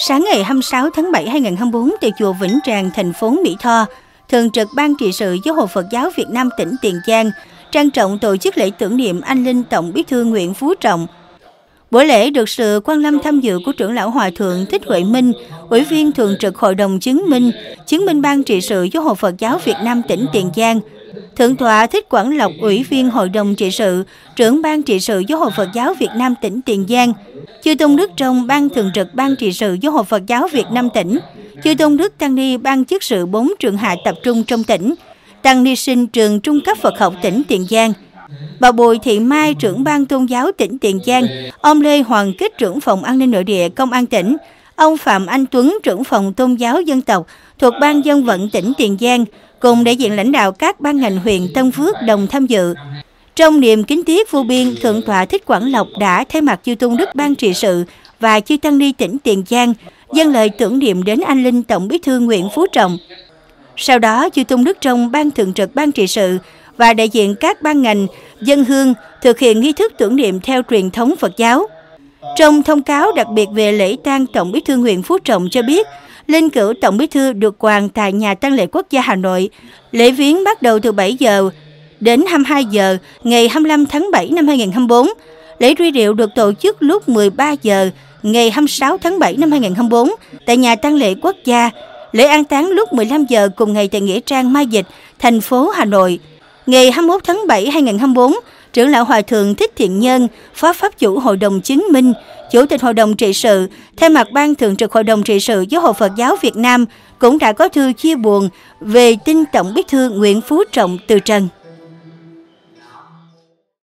Sáng ngày 26 tháng 7 2024 tại chùa Vĩnh Tràng, thành phố Mỹ Tho, Thường trực Ban trị sự Giáo hội Phật giáo Việt Nam tỉnh Tiền Giang trang trọng tổ chức lễ tưởng niệm anh linh Tổng Bí thư Nguyễn Phú Trọng, Buổi lễ được sự quan lâm tham dự của trưởng lão Hòa Thượng Thích Huệ Minh, Ủy viên Thường trực Hội đồng Chứng minh, Chứng minh Ban trị sự Giáo hội Phật giáo Việt Nam tỉnh Tiền Giang, Thượng tọa Thích Quảng Lộc, Ủy viên Hội đồng trị sự, trưởng Ban trị sự Giáo hội Phật giáo Việt Nam tỉnh Tiền Giang, Chư Tôn Đức Trong, Ban Thường trực Ban trị sự Giáo hội Phật giáo Việt Nam tỉnh, Chư Tôn Đức Tăng Ni, Ban chức sự 4 trường hạ tập trung trong tỉnh, Tăng Ni Sinh trường Trung cấp Phật học tỉnh Tiền Giang, Bà Bùi Thị Mai, trưởng ban tôn giáo tỉnh Tiền Giang, ông Lê Hoàng Kích, trưởng phòng an ninh nội địa Công an tỉnh, ông Phạm Anh Tuấn, trưởng phòng tôn giáo dân tộc thuộc Ban dân vận tỉnh Tiền Giang, cùng đại diện lãnh đạo các ban ngành huyện Tân Phước đồng tham dự. Trong niềm kính tiếc vô biên, Thượng tọa Thích Quảng Lộc đã thay mặt chư tôn đức ban trị sự và chư tăng ni tỉnh Tiền Giang dâng lời tưởng niệm đến anh linh Tổng Bí thư Nguyễn Phú Trọng. Sau đó, chư tôn đức trong ban thường trực ban trị sự và đại diện các ban ngành, dân hương thực hiện nghi thức tưởng niệm theo truyền thống Phật giáo. Trong thông cáo đặc biệt về lễ tang Tổng Bí thư Nguyễn Phú Trọng cho biết, linh cữu Tổng Bí thư được quàng tại nhà tang lễ quốc gia Hà Nội. Lễ viếng bắt đầu từ 7 giờ đến 22 giờ ngày 25 tháng 7 năm 2024. Lễ truy điệu được tổ chức lúc 13 giờ ngày 26 tháng 7 năm 2024 tại nhà tang lễ quốc gia. Lễ an táng lúc 15 giờ cùng ngày tại nghĩa trang Mai Dịch, thành phố Hà Nội. Ngày 21 tháng 7 2024, trưởng lão Hòa Thượng Thích Thiện Nhân, Phó Pháp chủ Hội đồng Chứng minh, Chủ tịch Hội đồng Trị sự, thay mặt Ban Thường trực Hội đồng Trị sự Giáo hội Phật giáo Việt Nam cũng đã có thư chia buồn về tin Tổng Bí thư Nguyễn Phú Trọng từ Trần.